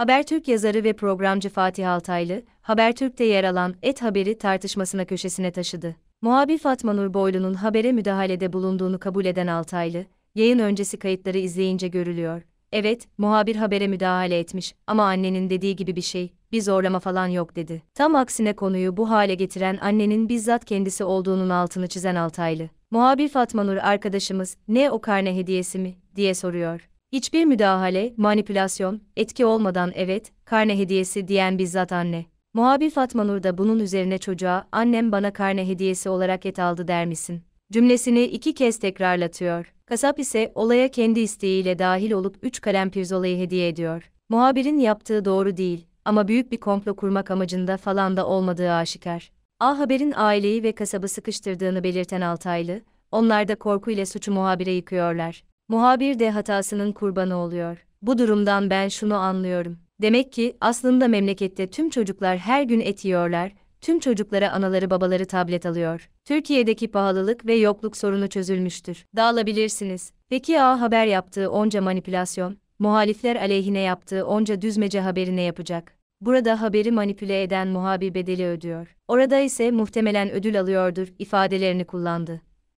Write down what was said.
Habertürk yazarı ve programcı Fatih Altaylı, Habertürk'te yer alan Et Haberi tartışmasına köşesine taşıdı. Muhabir Fatma Nur Boylu'nun habere müdahalede bulunduğunu kabul eden Altaylı, yayın öncesi kayıtları izleyince görülüyor. Evet, muhabir habere müdahale etmiş ama annenin dediği gibi bir şey, bir zorlama falan yok dedi. Tam aksine konuyu bu hale getiren annenin bizzat kendisi olduğunun altını çizen Altaylı. Muhabir Fatma Nur arkadaşımız, ne o karne hediyesi mi, diye soruyor. Hiçbir müdahale, manipülasyon, etki olmadan evet, karne hediyesi diyen bizzat anne. Muhabir Fatma Nur da bunun üzerine çocuğa annem bana karne hediyesi olarak et aldı der misin? Cümlesini iki kez tekrarlatıyor. Kasap ise olaya kendi isteğiyle dahil olup üç kalem pirzolayı hediye ediyor. Muhabirin yaptığı doğru değil ama büyük bir komplo kurmak amacında falan da olmadığı aşikar. A Haber'in aileyi ve kasabı sıkıştırdığını belirten Altaylı, onlar da korkuyla suçu muhabire yıkıyorlar. Muhabir de hatasının kurbanı oluyor. Bu durumdan ben şunu anlıyorum. Demek ki aslında memlekette tüm çocuklar her gün et yiyorlar, tüm çocuklara anaları babaları tablet alıyor. Türkiye'deki pahalılık ve yokluk sorunu çözülmüştür. Dağılabilirsiniz. Peki A Haber yaptığı onca manipülasyon, muhalifler aleyhine yaptığı onca düzmece haberi ne yapacak? Burada haberi manipüle eden muhabir bedeli ödüyor. Orada ise muhtemelen ödül alıyordur ifadelerini kullandı.